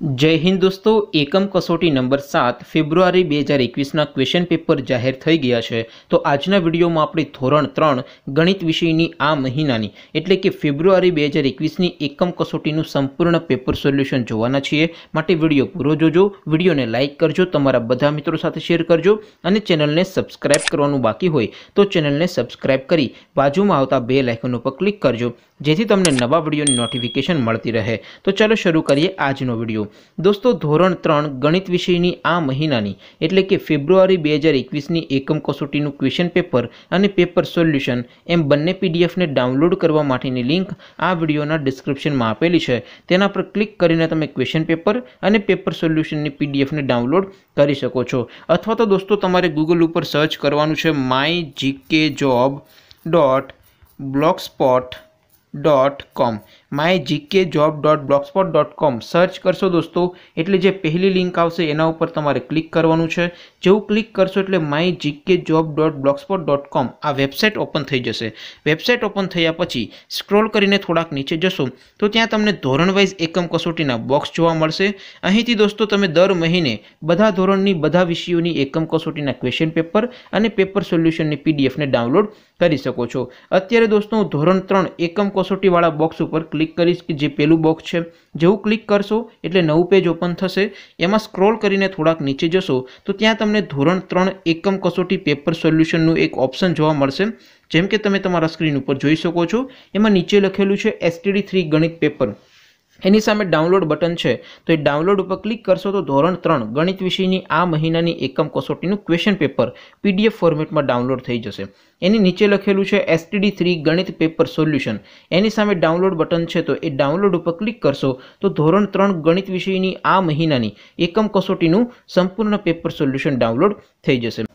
જય હિન્દ દોસ્તો એકમ કસોટી નંબર સાત ફેબ્રુઆરી બે હજાર એકવીસના ક્વેશ્ચન પેપર જાહેર થઈ ગયા છે તો આજના વિડીયોમાં આપણે ધોરણ ત્રણ ગણિત વિષયની આ મહિનાની એટલે કે ફેબ્રુઆરી બે હજાર એકવીસની એકમ કસોટીનું સંપૂર્ણ પેપર સોલ્યુશન જોવાના છીએ માટે વિડીયો પૂરો જોજો વિડીયોને લાઇક કરજો તમારા બધા મિત્રો સાથે શેર કરજો અને ચેનલને સબસ્ક્રાઇબ કરવાનું બાકી હોય તો ચેનલને સબસ્ક્રાઇબ કરી બાજુમાં આવતા બે લાઇકન ઉપર ક્લિક કરજો જેથી તમને નવા વિડીયોની નોટિફિકેશન મળતી રહે તો ચાલો શરૂ કરીએ આજનો વિડીયો દોસ્તો ધોરણ ત્રણ ગણિત વિષયની આ મહિનાની એટલે કે ફેબ્રુઆરી બે હજાર એકવીસની એકમ કસોટીનું ક્વેશ્ચન પેપર અને પેપર સોલ્યુશન એમ બંને પીડીએફને ડાઉનલોડ કરવા માટેની લિંક આ વિડીયોના ડિસ્ક્રિપ્શનમાં આપેલી છે તેના પર ક્લિક કરીને તમે ક્વેશ્ચન પેપર અને પેપર સોલ્યુશનની પીડીએફને ડાઉનલોડ કરી શકો છો અથવા તો દોસ્તો તમારે ગૂગલ ઉપર સર્ચ કરવાનું છે my GK job dot blog spot dot com my GK job dot blogspot dot com search કરશો દોસ્તો એટલે જે પહેલી લિંક આવશે એના ઉપર તમારે ક્લિક કરવાનું છે જેવું ક્લિક કરશો એટલે my GK job dot blogspot dot com આ વેબસાઇટ ઓપન થઈ જશે વેબસાઇટ ઓપન થયા પછી સ્ક્રોલ કરીને થોડાક નીચે જશો તો ત્યાં તમને ધોરણ વાઇઝ એકમ કસોટીના બોક્સ જોવા મળશે અહીંથી દોસ્તો તમે દર મહિને બધા ધોરણની બધા વિષયોની એકમ કસોટીના ક્વેશ્ચન પેપર અને પેપર સોલ્યુશનની પીડીએફને ડાઉનલોડ કરી શકો છો અત્યારે દોસ્તો હું ધોરણ ત્રણ એકમ કસોટીવાળા બોક્સ ઉપર ક્લિક ક્લિક કરીશ કે જે પેલું બોક્સ છે જેવું ક્લિક કરશો એટલે નવું પેજ ઓપન થશે એમાં સ્ક્રોલ કરીને થોડાક નીચે જશો તો ત્યાં તમને ધોરણ ત્રણ એકમ કસોટી પેપર સોલ્યુશનનું એક ઓપ્શન જોવા મળશે જેમ કે તમે તમારા સ્ક્રીન ઉપર જોઈ શકો છો એમાં નીચે લખેલું છે એસટીડી થ્રી ગણિત પેપર એની સામે ડાઉનલોડ બટન છે તો એ ડાઉનલોડ ઉપર ક્લિક કરશો તો ધોરણ ત્રણ ગણિત વિષયની આ મહિનાની એકમ કસોટીનું ક્વેશ્ચન પેપર પીડીએફ ફોર્મેટમાં ડાઉનલોડ થઈ જશે એની નીચે લખેલું છે એસટીડી થ્રી ગણિત પેપર સોલ્યુશન એની સામે ડાઉનલોડ બટન છે તો એ ડાઉનલોડ ઉપર ક્લિક કરશો તો ધોરણ ત્રણ ગણિત વિષયની આ મહિનાની એકમ કસોટીનું સંપૂર્ણ પેપર સોલ્યુશન ડાઉનલોડ થઈ જશે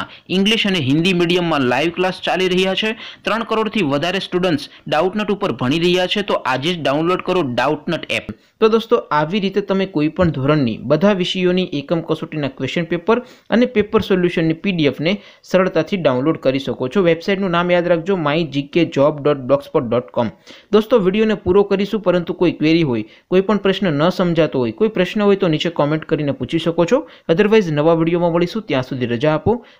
શાળાઓના ઇંગ્લિશ અને હિન્દી મીડિયમમાં લાઈવ ક્લાસ ચાલી રહ્યા છે ત્રણ કરોડથી વધારે સ્ટુડન્ટ્સ ડાઉટનટ ઉપર ભણી રહ્યા છે તો આજે જ ડાઉનલોડ કરો ડાઉટનટ એપ તો દોસ્તો આવી રીતે તમે કોઈપણ ધોરણની બધા વિષયોની એકમ કસોટીના ક્વેશ્ચન પેપર અને પેપર સોલ્યુશનની પીડીએફને સરળતાથી ડાઉનલોડ કરી શકો છો વેબસાઇટનું નામ યાદ રાખજો my GK job dot blogspot dot com દોસ્તો વિડીયોને પૂરો કરીશું પરંતુ કોઈ ક્વેરી હોય કોઈ પણ પ્રશ્ન ન સમજાતો હોય કોઈ પ્રશ્ન હોય તો નીચે કોમેન્ટ કરીને પૂછી શકો છો અધરવાઇઝ નવા વિડીયોમાં મળીશું ત્યાં સુધી રજા આપો